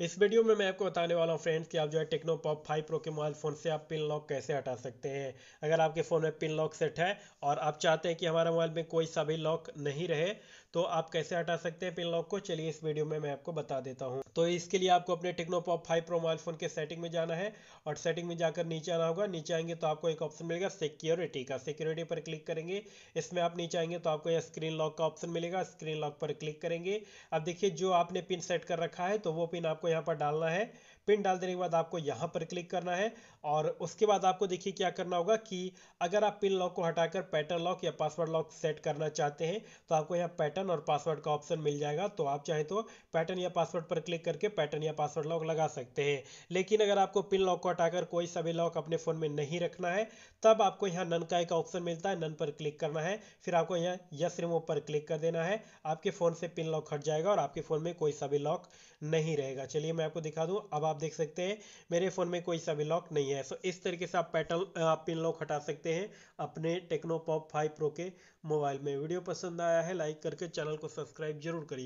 इस वीडियो में मैं आपको बताने वाला हूँ फ्रेंड्स कि आप जो है टेक्नो पॉप फाइव प्रो के मोबाइल फ़ोन से आप पिन लॉक कैसे हटा सकते हैं अगर आपके फ़ोन में पिन लॉक सेट है और आप चाहते हैं कि हमारे मोबाइल में कोई सा भी लॉक नहीं रहे तो आप कैसे हटा सकते हैं पिन लॉक को चलिए इस वीडियो में मैं आपको बता देता हूँ तो इसके लिए आपको अपने Tecno Pop five Pro mobile phone के सेटिंग में जाना है और सेटिंग में जाकर नीचे आना होगा नीचे आएंगे तो आपको एक ऑप्शन मिलेगा सिक्योरिटी का सिक्योरिटी पर क्लिक करेंगे इसमें आप नीचे आएंगे तो आपको यह स्क्रीन लॉक का ऑप्शन मिलेगा स्क्रीन लॉक पर क्लिक करेंगे अब देखिए जो आपने पिन सेट कर रखा है तो वो पिन आपको आपको यहाँ पर डालना है पिन डाल देने के बाद आपको यहाँ पर क्लिक करना है और उसके बाद आपको देखिए क्या करना होगा कि अगर आप पिन लॉक को हटाकर पैटर्न लॉक या पासवर्ड लॉक सेट करना चाहते हैं तो आपको यहाँ पैटर्न और पासवर्ड का ऑप्शन मिल जाएगा तो आप चाहें तो पैटर्न या पासवर्ड पर क्लिक करके पैटर्न या पासवर्ड लॉक लगा सकते हैं लेकिन अगर आपको पिन लॉक को हटाकर कोई सभी लॉक अपने फ़ोन में नहीं रखना है तब आपको यहाँ नन का एक ऑप्शन मिलता है नन पर क्लिक करना है फिर आपको यहाँ यस रिमो पर क्लिक कर देना है आपके फ़ोन से पिन लॉक हट जाएगा और आपके फ़ोन में कोई सभी लॉक नहीं रहेगा चलिए मैं आपको दिखा दूँ अब आप देख सकते हैं मेरे फ़ोन में कोई सा भी लॉक नहीं है सो इस तरीके से आप पैटर्न आप पिन लॉक हटा सकते हैं अपने टेक्नो पॉप फाइव प्रो के मोबाइल में वीडियो पसंद आया है लाइक करके चैनल को सब्सक्राइब जरूर करिए